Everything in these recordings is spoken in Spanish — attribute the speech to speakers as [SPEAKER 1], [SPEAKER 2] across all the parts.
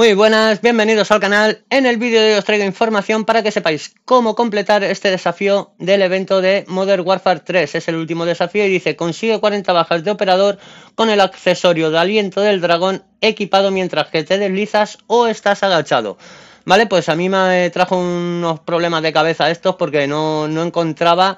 [SPEAKER 1] Muy buenas, bienvenidos al canal. En el vídeo de hoy os traigo información para que sepáis cómo completar este desafío del evento de Modern Warfare 3. Es el último desafío y dice, consigue 40 bajas de operador con el accesorio de aliento del dragón equipado mientras que te deslizas o estás agachado. Vale, pues a mí me trajo unos problemas de cabeza estos porque no, no encontraba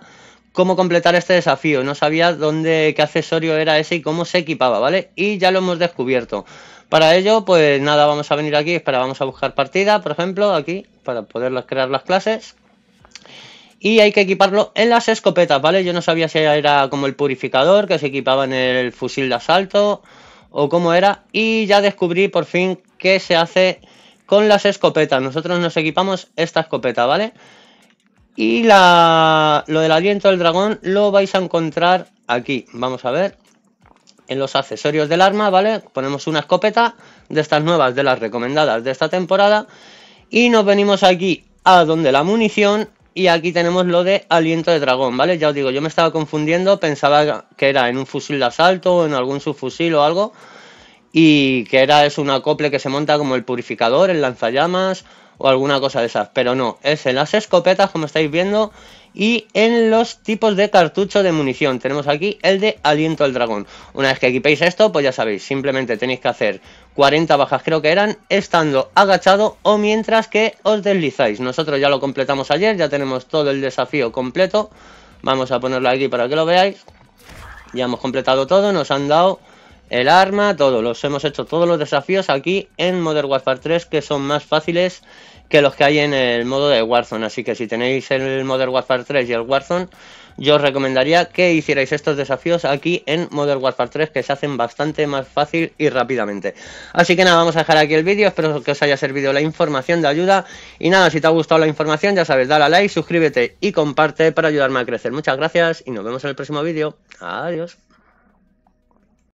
[SPEAKER 1] cómo completar este desafío, no sabía dónde, qué accesorio era ese y cómo se equipaba, ¿vale? Y ya lo hemos descubierto. Para ello, pues nada, vamos a venir aquí, espera, vamos a buscar partida, por ejemplo, aquí, para poder crear las clases. Y hay que equiparlo en las escopetas, ¿vale? Yo no sabía si era como el purificador, que se equipaba en el fusil de asalto, o cómo era. Y ya descubrí por fin qué se hace con las escopetas. Nosotros nos equipamos esta escopeta, ¿vale? vale y la, lo del aliento del dragón lo vais a encontrar aquí. Vamos a ver. En los accesorios del arma, ¿vale? Ponemos una escopeta de estas nuevas, de las recomendadas de esta temporada. Y nos venimos aquí a donde la munición. Y aquí tenemos lo de aliento de dragón, ¿vale? Ya os digo, yo me estaba confundiendo, pensaba que era en un fusil de asalto o en algún subfusil o algo y que era es un acople que se monta como el purificador, el lanzallamas o alguna cosa de esas, pero no, es en las escopetas como estáis viendo y en los tipos de cartucho de munición. Tenemos aquí el de aliento al dragón. Una vez que equipéis esto, pues ya sabéis, simplemente tenéis que hacer 40 bajas creo que eran, estando agachado o mientras que os deslizáis. Nosotros ya lo completamos ayer, ya tenemos todo el desafío completo. Vamos a ponerlo aquí para que lo veáis. Ya hemos completado todo, nos han dado el arma, todos Los hemos hecho todos los desafíos aquí en Modern Warfare 3 que son más fáciles que los que hay en el modo de Warzone. Así que si tenéis el Modern Warfare 3 y el Warzone, yo os recomendaría que hicierais estos desafíos aquí en Modern Warfare 3 que se hacen bastante más fácil y rápidamente. Así que nada, vamos a dejar aquí el vídeo, espero que os haya servido la información de ayuda y nada, si te ha gustado la información ya sabes, dale a like, suscríbete y comparte para ayudarme a crecer. Muchas gracias y nos vemos en el próximo vídeo. Adiós.